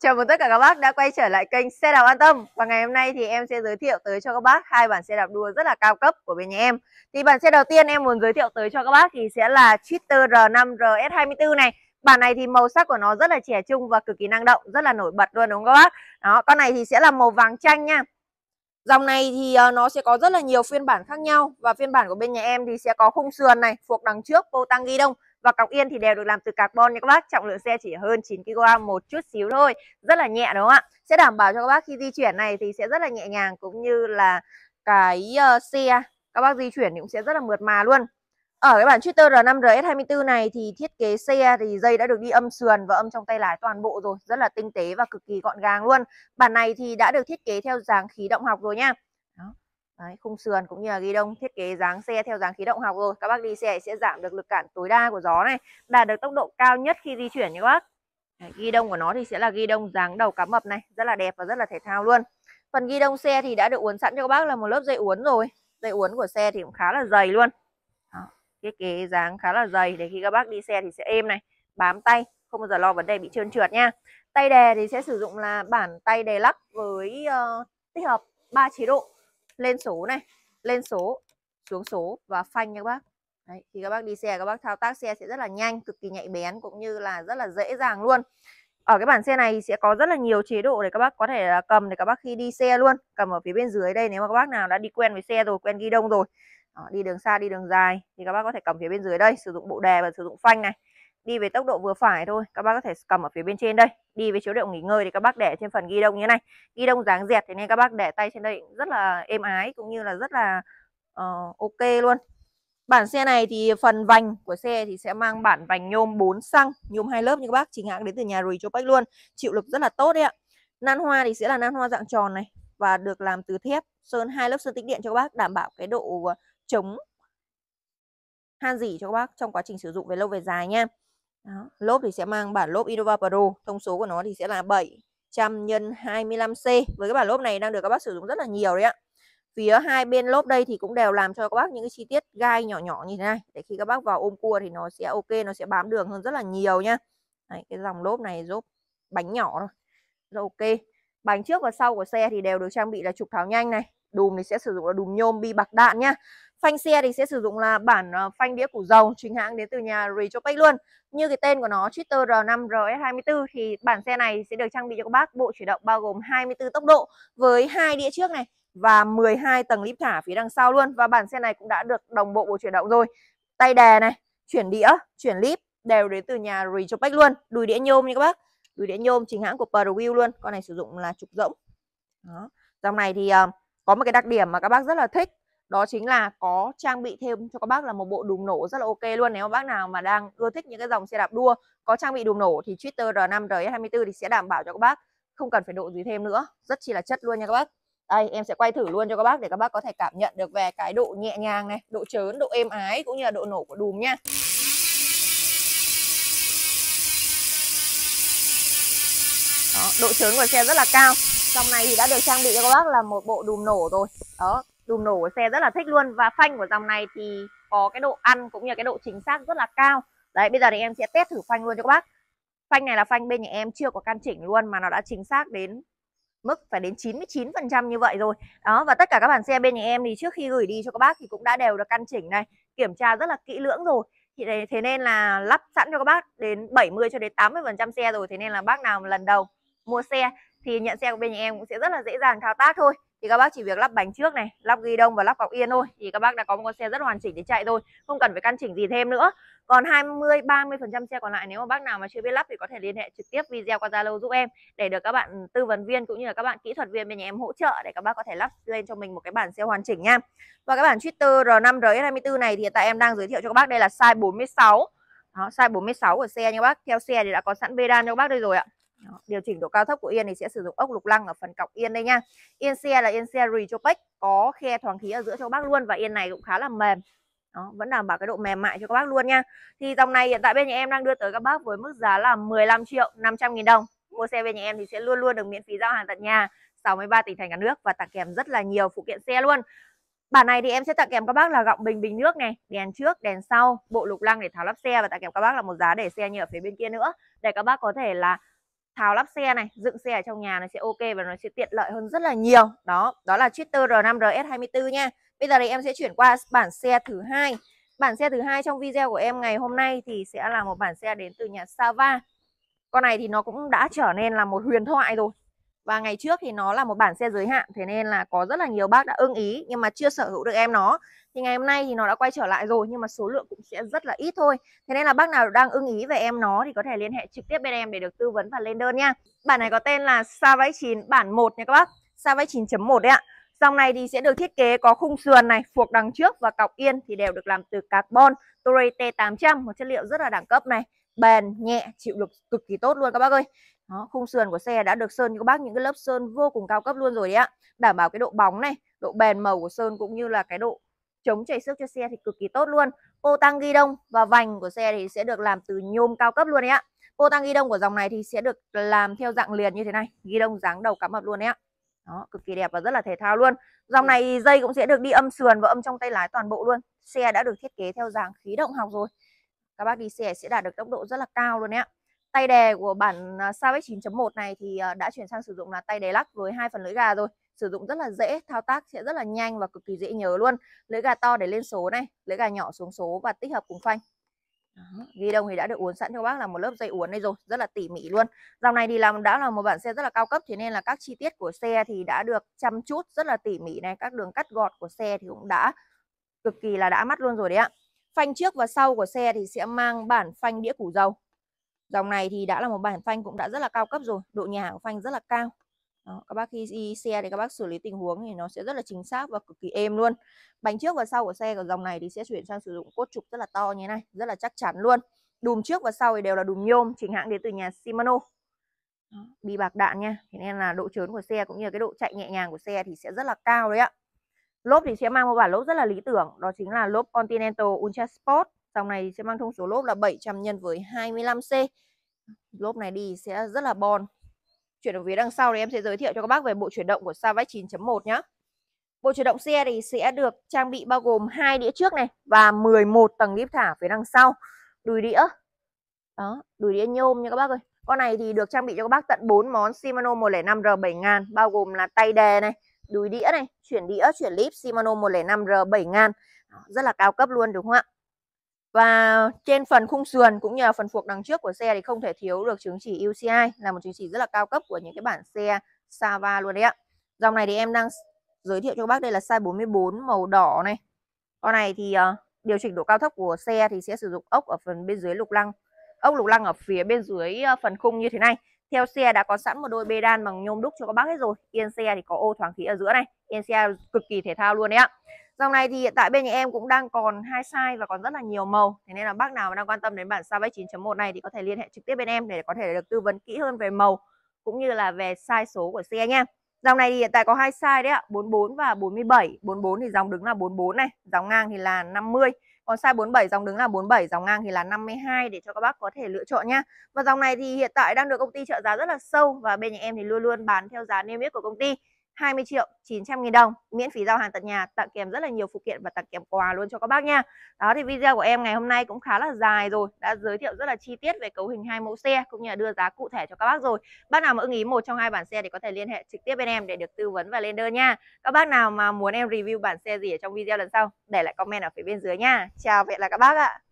Chào mừng tất cả các bác đã quay trở lại kênh xe đạp an tâm và ngày hôm nay thì em sẽ giới thiệu tới cho các bác hai bản xe đạp đua rất là cao cấp của bên nhà em. Thì bản xe đầu tiên em muốn giới thiệu tới cho các bác thì sẽ là Twitter R5 RS24 này. Bản này thì màu sắc của nó rất là trẻ trung và cực kỳ năng động, rất là nổi bật luôn đúng không các bác? Đó, con này thì sẽ là màu vàng chanh nha. Dòng này thì ờ, nó sẽ có rất là nhiều phiên bản khác nhau và phiên bản của bên nhà em thì sẽ có khung sườn này, phuộc đằng trước, vô tăng ghi đông và cọc yên thì đều được làm từ carbon nha các bác trọng lượng xe chỉ hơn 9 kg một chút xíu thôi rất là nhẹ đúng không ạ sẽ đảm bảo cho các bác khi di chuyển này thì sẽ rất là nhẹ nhàng cũng như là cái uh, xe các bác di chuyển cũng sẽ rất là mượt mà luôn ở cái bản Twitter R5 RS24 này thì thiết kế xe thì dây đã được đi âm sườn và âm trong tay lái toàn bộ rồi, rất là tinh tế và cực kỳ gọn gàng luôn. Bản này thì đã được thiết kế theo dáng khí động học rồi nha. Đấy, khung sườn cũng như là ghi đông thiết kế dáng xe theo dáng khí động học rồi các bác đi xe sẽ giảm được lực cản tối đa của gió này đạt được tốc độ cao nhất khi di chuyển nha các bác Đấy, ghi đông của nó thì sẽ là ghi đông dáng đầu cá mập này rất là đẹp và rất là thể thao luôn phần ghi đông xe thì đã được uốn sẵn cho các bác là một lớp dây uốn rồi dây uốn của xe thì cũng khá là dày luôn Đó, thiết kế dáng khá là dày để khi các bác đi xe thì sẽ êm này bám tay không bao giờ lo vấn đề bị trơn trượt nha tay đè thì sẽ sử dụng là bản tay đè lắc với uh, tích hợp ba chế độ lên số này lên số xuống số và phanh nha các bác Đấy, khi các bác đi xe các bác thao tác xe sẽ rất là nhanh cực kỳ nhạy bén cũng như là rất là dễ dàng luôn ở cái bản xe này sẽ có rất là nhiều chế độ để các bác có thể là cầm để các bác khi đi xe luôn cầm ở phía bên dưới đây nếu mà các bác nào đã đi quen với xe rồi quen ghi đông rồi đi đường xa đi đường dài thì các bác có thể cầm phía bên dưới đây sử dụng bộ đè và sử dụng phanh này đi với tốc độ vừa phải thôi các bác có thể cầm ở phía bên trên đây đi với chế độ nghỉ ngơi thì các bác để trên phần ghi đông như thế này ghi đông dáng dẹt thế nên các bác để tay trên đây rất là êm ái cũng như là rất là uh, ok luôn bản xe này thì phần vành của xe thì sẽ mang bản vành nhôm 4 xăng nhôm hai lớp như các bác chính hãng đến từ nhà cho Retropack luôn chịu lực rất là tốt đấy ạ nan hoa thì sẽ là nan hoa dạng tròn này và được làm từ thép sơn hai lớp sơn tĩnh điện cho các bác đảm bảo cái độ chống han dỉ cho các bác trong quá trình sử dụng về lâu về dài nha đó. Lốp thì sẽ mang bản lốp Innova Pro, thông số của nó thì sẽ là 700 x 25C. Với cái bản lốp này đang được các bác sử dụng rất là nhiều đấy ạ. Phía hai bên lốp đây thì cũng đều làm cho các bác những cái chi tiết gai nhỏ nhỏ như thế này để khi các bác vào ôm cua thì nó sẽ ok, nó sẽ bám đường hơn rất là nhiều nhá. Đấy, cái dòng lốp này giúp bánh nhỏ thôi. rồi ok. Bánh trước và sau của xe thì đều được trang bị là trục tháo nhanh này, Đùm thì sẽ sử dụng là đùm nhôm bi bạc đạn nhá. Phanh xe thì sẽ sử dụng là bản ờ, phanh đĩa củ dầu chính hãng đến từ nhà Retropec luôn. Như cái tên của nó Twitter R5 RS24 thì bản xe này sẽ được trang bị cho các bác bộ chuyển động bao gồm 24 tốc độ với hai đĩa trước này và 12 tầng líp thả phía đằng sau luôn và bản xe này cũng đã được đồng bộ bộ chuyển động rồi. Tay đè này, chuyển đĩa, chuyển líp đều đến từ nhà Retropec luôn. Đùi đĩa nhôm nha các bác. Đùi đĩa nhôm chính hãng của Pro luôn. Con này sử dụng là trục rỗng. Đó. Dòng này thì uh, có một cái đặc điểm mà các bác rất là thích đó chính là có trang bị thêm cho các bác là một bộ đùm nổ rất là ok luôn nếu mà bác nào mà đang ưa thích những cái dòng xe đạp đua có trang bị đùm nổ thì Twitter R5 RS24 thì sẽ đảm bảo cho các bác không cần phải độ gì thêm nữa rất chi là chất luôn nha các bác đây em sẽ quay thử luôn cho các bác để các bác có thể cảm nhận được về cái độ nhẹ nhàng này độ trớn độ êm ái cũng như là độ nổ của đùm nha Đó, độ trớn của xe rất là cao dòng này thì đã được trang bị cho các bác là một bộ đùm nổ rồi đó đùm nổ của xe rất là thích luôn và phanh của dòng này thì có cái độ ăn cũng như cái độ chính xác rất là cao đấy bây giờ thì em sẽ test thử phanh luôn cho các bác phanh này là phanh bên nhà em chưa có căn chỉnh luôn mà nó đã chính xác đến mức phải đến 99% như vậy rồi đó và tất cả các bản xe bên nhà em thì trước khi gửi đi cho các bác thì cũng đã đều được căn chỉnh này kiểm tra rất là kỹ lưỡng rồi thì thế nên là lắp sẵn cho các bác đến 70 cho đến 80 phần trăm xe rồi thế nên là bác nào lần đầu mua xe thì nhận xe của bên nhà em cũng sẽ rất là dễ dàng thao tác thôi thì các bác chỉ việc lắp bánh trước này lắp ghi đông và lắp cọc yên thôi thì các bác đã có một con xe rất hoàn chỉnh để chạy thôi không cần phải căn chỉnh gì thêm nữa còn 20 30 phần trăm xe còn lại nếu mà bác nào mà chưa biết lắp thì có thể liên hệ trực tiếp video qua Zalo giúp em để được các bạn tư vấn viên cũng như là các bạn kỹ thuật viên bên nhà em hỗ trợ để các bác có thể lắp lên cho mình một cái bản xe hoàn chỉnh nha và cái bản Twitter R5 RS24 này thì tại em đang giới thiệu cho các bác đây là size 46 đó, size 46 của xe nha các bác theo xe thì đã có sẵn bê đan cho các bác đây rồi ạ đó. Điều chỉnh độ cao thấp của yên thì sẽ sử dụng ốc lục lăng ở phần cọc yên đây nha. Yên xe là yên xe Rejopec có khe thoáng khí ở giữa cho các bác luôn và yên này cũng khá là mềm. Đó, vẫn đảm bảo cái độ mềm mại cho các bác luôn nha. Thì dòng này hiện tại bên nhà em đang đưa tới các bác với mức giá là 15 triệu 500 nghìn đồng. Mua xe bên nhà em thì sẽ luôn luôn được miễn phí giao hàng tận nhà 63 tỉnh thành cả nước và tặng kèm rất là nhiều phụ kiện xe luôn. Bản này thì em sẽ tặng kèm các bác là gọng bình bình nước này, đèn trước, đèn sau, bộ lục lăng để tháo lắp xe và tặng kèm các bác là một giá để xe như ở phía bên kia nữa. Để các bác có thể là tháo lắp xe này dựng xe ở trong nhà nó sẽ ok và nó sẽ tiện lợi hơn rất là nhiều đó đó là Twitter R5 RS24 nha bây giờ thì em sẽ chuyển qua bản xe thứ hai bản xe thứ hai trong video của em ngày hôm nay thì sẽ là một bản xe đến từ nhà Sava con này thì nó cũng đã trở nên là một huyền thoại rồi và ngày trước thì nó là một bản xe giới hạn thế nên là có rất là nhiều bác đã ưng ý nhưng mà chưa sở hữu được em nó thì ngày hôm nay thì nó đã quay trở lại rồi nhưng mà số lượng cũng sẽ rất là ít thôi thế nên là bác nào đang ưng ý về em nó thì có thể liên hệ trực tiếp bên em để được tư vấn và lên đơn nha bản này có tên là Savage 9 bản 1 nha các bác Savage 9.1 đấy ạ Dòng này thì sẽ được thiết kế có khung sườn này, phuộc đằng trước và cọc yên thì đều được làm từ carbon Toray T800, một chất liệu rất là đẳng cấp này bền, nhẹ, chịu lực cực kỳ tốt luôn các bác ơi đó, khung sườn của xe đã được sơn cho các bác những cái lớp sơn vô cùng cao cấp luôn rồi đấy ạ. Đảm bảo cái độ bóng này, độ bền màu của sơn cũng như là cái độ chống chảy xước cho xe thì cực kỳ tốt luôn. Pô tăng ghi đông và vành của xe thì sẽ được làm từ nhôm cao cấp luôn đấy ạ. Pô tăng ghi đông của dòng này thì sẽ được làm theo dạng liền như thế này, ghi đông dáng đầu cắm mập luôn đấy ạ. Đó, cực kỳ đẹp và rất là thể thao luôn. Dòng này dây cũng sẽ được đi âm sườn và âm trong tay lái toàn bộ luôn. Xe đã được thiết kế theo dáng khí động học rồi. Các bác đi xe sẽ đạt được tốc độ rất là cao luôn đấy ạ. Tay đè của bản à, Savage 9.1 này thì à, đã chuyển sang sử dụng là tay đè lắc với hai phần lưỡi gà rồi. Sử dụng rất là dễ, thao tác sẽ rất là nhanh và cực kỳ dễ nhớ luôn. Lưỡi gà to để lên số này, lưỡi gà nhỏ xuống số và tích hợp cùng phanh. Ghi đông thì đã được uốn sẵn cho bác là một lớp dây uốn đây rồi, rất là tỉ mỉ luôn. Dòng này thì làm đã là một bản xe rất là cao cấp, thế nên là các chi tiết của xe thì đã được chăm chút rất là tỉ mỉ này, các đường cắt gọt của xe thì cũng đã cực kỳ là đã mắt luôn rồi đấy ạ. Phanh trước và sau của xe thì sẽ mang bản phanh đĩa củ dầu dòng này thì đã là một bản phanh cũng đã rất là cao cấp rồi độ nhà của phanh rất là cao đó, các bác khi đi xe thì các bác xử lý tình huống thì nó sẽ rất là chính xác và cực kỳ êm luôn bánh trước và sau của xe của dòng này thì sẽ chuyển sang sử dụng cốt trục rất là to như thế này rất là chắc chắn luôn đùm trước và sau thì đều là đùm nhôm chính hãng đến từ nhà Shimano bi bạc đạn nha thế nên là độ trớn của xe cũng như là cái độ chạy nhẹ nhàng của xe thì sẽ rất là cao đấy ạ lốp thì sẽ mang một bản lốp rất là lý tưởng đó chính là lốp Continental Ultra Sport Dòng này sẽ mang thông số lốp là 700 nhân với 25C. Lốp này đi sẽ rất là bon. Chuyển ở phía đằng sau thì em sẽ giới thiệu cho các bác về bộ chuyển động của Savage 9.1 nhé. Bộ chuyển động xe thì sẽ được trang bị bao gồm hai đĩa trước này và 11 tầng líp thả phía đằng sau. Đùi đĩa. Đó, đùi đĩa nhôm nha các bác ơi. Con này thì được trang bị cho các bác tận 4 món Shimano 105R7000 bao gồm là tay đè này, đùi đĩa này, chuyển đĩa, chuyển líp Shimano 105R7000. Rất là cao cấp luôn đúng không ạ? Và trên phần khung sườn cũng như là phần phuộc đằng trước của xe thì không thể thiếu được chứng chỉ UCI là một chứng chỉ rất là cao cấp của những cái bản xe Sava luôn đấy ạ. Dòng này thì em đang giới thiệu cho các bác đây là size 44 màu đỏ này. Con này thì uh, điều chỉnh độ cao thấp của xe thì sẽ sử dụng ốc ở phần bên dưới lục lăng. Ốc lục lăng ở phía bên dưới uh, phần khung như thế này. Theo xe đã có sẵn một đôi bê đan bằng nhôm đúc cho các bác hết rồi. Yên xe thì có ô thoáng khí ở giữa này. Yên xe cực kỳ thể thao luôn đấy ạ. Dòng này thì hiện tại bên nhà em cũng đang còn hai size và còn rất là nhiều màu. Thế nên là bác nào đang quan tâm đến bản Savage 9.1 này thì có thể liên hệ trực tiếp bên em để có thể được tư vấn kỹ hơn về màu cũng như là về size số của xe nha. Dòng này thì hiện tại có hai size đấy ạ, 44 và 47. 44 thì dòng đứng là 44 này, dòng ngang thì là 50. Còn size 47 dòng đứng là 47, dòng ngang thì là 52 để cho các bác có thể lựa chọn nha. Và dòng này thì hiện tại đang được công ty trợ giá rất là sâu và bên nhà em thì luôn luôn bán theo giá niêm yết của công ty. 20 triệu 900 nghìn đồng miễn phí giao hàng tận nhà tặng kèm rất là nhiều phụ kiện và tặng kèm quà luôn cho các bác nha đó thì video của em ngày hôm nay cũng khá là dài rồi đã giới thiệu rất là chi tiết về cấu hình hai mẫu xe cũng như là đưa giá cụ thể cho các bác rồi bác nào mà ưng ý một trong hai bản xe thì có thể liên hệ trực tiếp bên em để được tư vấn và lên đơn nha các bác nào mà muốn em review bản xe gì ở trong video lần sau để lại comment ở phía bên dưới nha chào vậy là các bác ạ